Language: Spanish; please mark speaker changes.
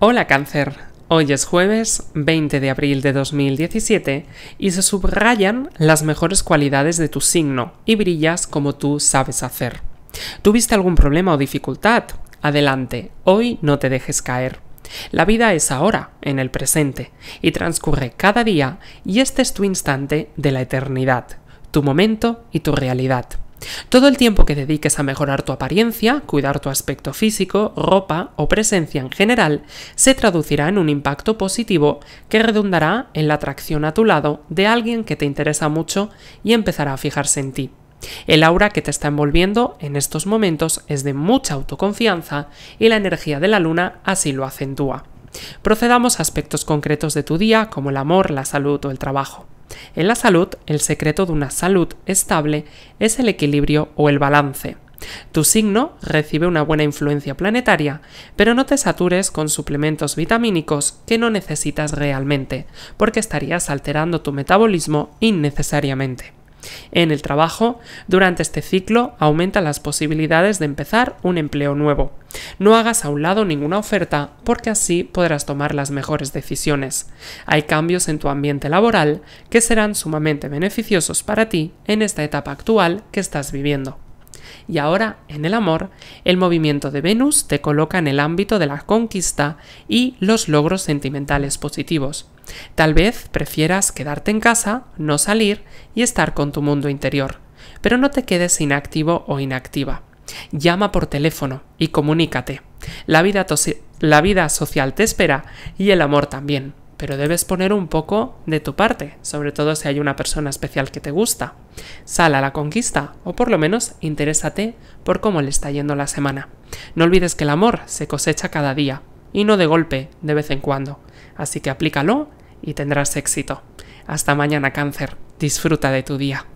Speaker 1: Hola cáncer, hoy es jueves 20 de abril de 2017 y se subrayan las mejores cualidades de tu signo y brillas como tú sabes hacer. ¿Tuviste algún problema o dificultad? Adelante, hoy no te dejes caer. La vida es ahora, en el presente, y transcurre cada día y este es tu instante de la eternidad, tu momento y tu realidad. Todo el tiempo que dediques a mejorar tu apariencia, cuidar tu aspecto físico, ropa o presencia en general, se traducirá en un impacto positivo que redundará en la atracción a tu lado de alguien que te interesa mucho y empezará a fijarse en ti. El aura que te está envolviendo en estos momentos es de mucha autoconfianza y la energía de la luna así lo acentúa. Procedamos a aspectos concretos de tu día como el amor, la salud o el trabajo. En la salud, el secreto de una salud estable es el equilibrio o el balance. Tu signo recibe una buena influencia planetaria, pero no te satures con suplementos vitamínicos que no necesitas realmente, porque estarías alterando tu metabolismo innecesariamente. En el trabajo, durante este ciclo aumentan las posibilidades de empezar un empleo nuevo. No hagas a un lado ninguna oferta porque así podrás tomar las mejores decisiones. Hay cambios en tu ambiente laboral que serán sumamente beneficiosos para ti en esta etapa actual que estás viviendo. Y ahora, en el amor, el movimiento de Venus te coloca en el ámbito de la conquista y los logros sentimentales positivos. Tal vez prefieras quedarte en casa, no salir y estar con tu mundo interior, pero no te quedes inactivo o inactiva llama por teléfono y comunícate. La vida, social te espera y el amor también, pero debes poner un poco de tu parte, sobre todo si hay una persona especial que te gusta. Sal a la conquista o por lo menos interésate por cómo le está yendo la semana. No olvides que el amor se cosecha cada día y no de golpe, de vez en cuando. Así que aplícalo y tendrás éxito. Hasta mañana cáncer. Disfruta de tu día.